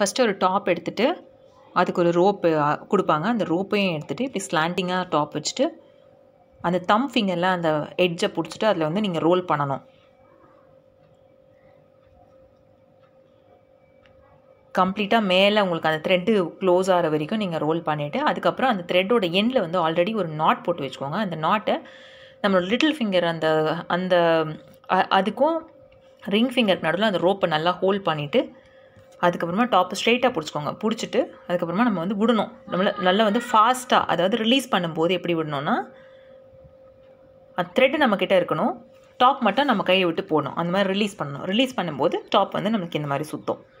first ஒரு top எடுத்துகிட்டு அதுக்கு ஒரு ரோப்பு கொடுப்பாங்க அந்த ரோப்பையும் எடுத்துகிட்டு இப்படி ஸ்லாண்டிங்காக டாப் வச்சுட்டு அந்த தம் ஃபிங்கரில் அந்த எட்ஜை பிடிச்சிட்டு அதில் வந்து நீங்கள் ரோல் பண்ணணும் கம்ப்ளீட்டாக மேலே உங்களுக்கு அந்த த்ரெட்டு க்ளோஸ் ஆகிற வரைக்கும் நீங்கள் ரோல் பண்ணிவிட்டு அதுக்கப்புறம் அந்த த்ரெட்டோட எண்டில் வந்து ஆல்ரெடி ஒரு நாட் போட்டு வச்சுக்கோங்க அந்த நாட்டை நம்மளோட லிட்டில் ஃபிங்கர் அந்த அந்த அதுக்கும் ரிங் ஃபிங்கருக்கு நடுவில் அந்த ரோப்பை நல்லா ஹோல்ட் பண்ணிவிட்டு அதுக்கப்புறமா டாப் ஸ்ட்ரெயிட்டாக பிடிச்சிக்கோங்க பிடிச்சிட்டு அதுக்கப்புறமா நம்ம வந்து விடணும் நம்மளை நல்லா வந்து ஃபாஸ்ட்டாக அதாவது ரிலீஸ் பண்ணும்போது எப்படி விடணும்னா த்ரெட்டு நம்மக்கிட்ட இருக்கணும் டாப் மட்டும் நம்ம கையை விட்டு போடணும் அந்த மாதிரி ரிலீஸ் பண்ணணும் ரிலீஸ் பண்ணும்போது டாப் வந்து நமக்கு இந்த மாதிரி சுற்றும்